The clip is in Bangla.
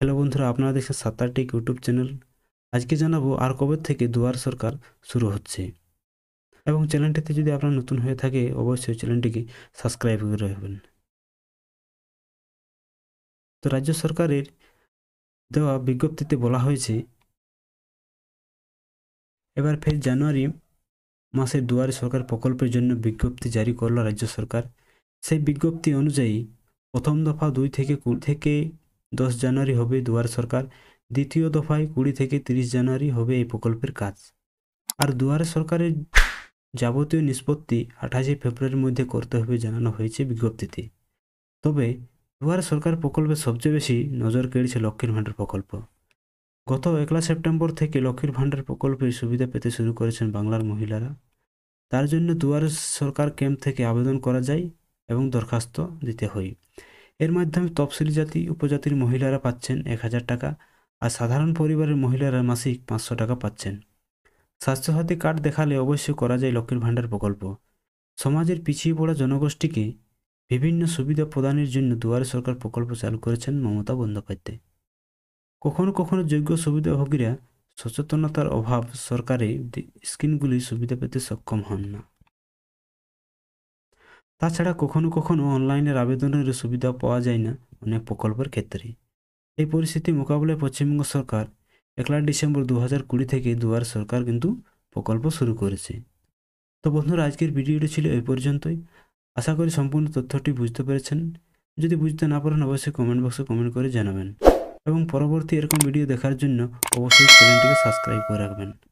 হ্যালো বন্ধুরা আপনারা দেখছেন সাত্তারটেক ইউটিউব চ্যানেল আজকে জানাবো আর কবে থেকে দুয়ার সরকার শুরু হচ্ছে এবং চ্যানেলটিতে যদি আপনার নতুন হয়ে থাকে অবশ্যই চ্যানেলটিকে সাবস্ক্রাইব করে রাখবেন তো রাজ্য সরকারের দেওয়া বিজ্ঞপ্তিতে বলা হয়েছে এবার ফের জানুয়ারি মাসে দুয়ারে সরকার প্রকল্পের জন্য বিজ্ঞপ্তি জারি করলো রাজ্য সরকার সেই বিজ্ঞপ্তি অনুযায়ী প্রথম দফা দুই থেকে কুড়ি থেকে দশ জানুয়ারি হবে দুয়ার সরকার দ্বিতীয় দফায় কুড়ি থেকে তিরিশ জানুয়ারি হবে এই প্রকল্পের কাজ আর দুয়ার সরকারের যাবতীয় নিষ্পত্তি আঠাশে ফেব্রুয়ারির মধ্যে করতে হবে জানানো হয়েছে বিজ্ঞপ্তিতে তবে দুয়ার সরকার প্রকল্পে সবচেয়ে বেশি নজর কেড়েছে লক্ষ্মীর ভাণ্ডার প্রকল্প গত একলা সেপ্টেম্বর থেকে লক্ষ্মীর ভাণ্ডার প্রকল্পের সুবিধা পেতে শুরু করেছেন বাংলার মহিলারা তার জন্য দুয়ার সরকার ক্যাম্প থেকে আবেদন করা যায় এবং দরখাস্ত দিতে হয় এর মাধ্যমে তফসিলি জাতি উপজাতির মহিলারা পাচ্ছেন এক হাজার টাকা আর সাধারণ পরিবারের মহিলারা মাসিক পাঁচশো টাকা পাচ্ছেন স্বাস্থ্যসাথী কার্ড দেখালে অবশ্যই করা যায় লক্ষ্মীর ভাণ্ডার প্রকল্প সমাজের পিছিয়ে পড়া জনগোষ্ঠীকে বিভিন্ন সুবিধা প্রদানের জন্য দুয়ারে সরকার প্রকল্প চালু করেছেন মমতা বন্দ্যোপাধ্যায় কখনো কখনো যোগ্য সুবিধাভোগীরা সচেতনতার অভাব সরকারে স্কিমগুলি সুবিধা পেতে সক্ষম হন না তাছাড়া কখনো কখনো অনলাইনের আবেদনের সুবিধা পাওয়া যায় না অনেক প্রকল্পের ক্ষেত্রে এই পরিস্থিতি মোকাবিলায় পশ্চিমবঙ্গ সরকার একলা ডিসেম্বর দু হাজার কুড়ি থেকে দুয়ার সরকার কিন্তু প্রকল্প শুরু করেছে তো বন্ধুরা আজকের ভিডিওটি ছিল এই পর্যন্তই আশা করি সম্পূর্ণ তথ্যটি বুঝতে পেরেছেন যদি বুঝতে না পারেন অবশ্যই কমেন্ট বক্সে কমেন্ট করে জানাবেন এবং পরবর্তী এরকম ভিডিও দেখার জন্য অবশ্যই চ্যানেলটিকে সাবস্ক্রাইব করে রাখবেন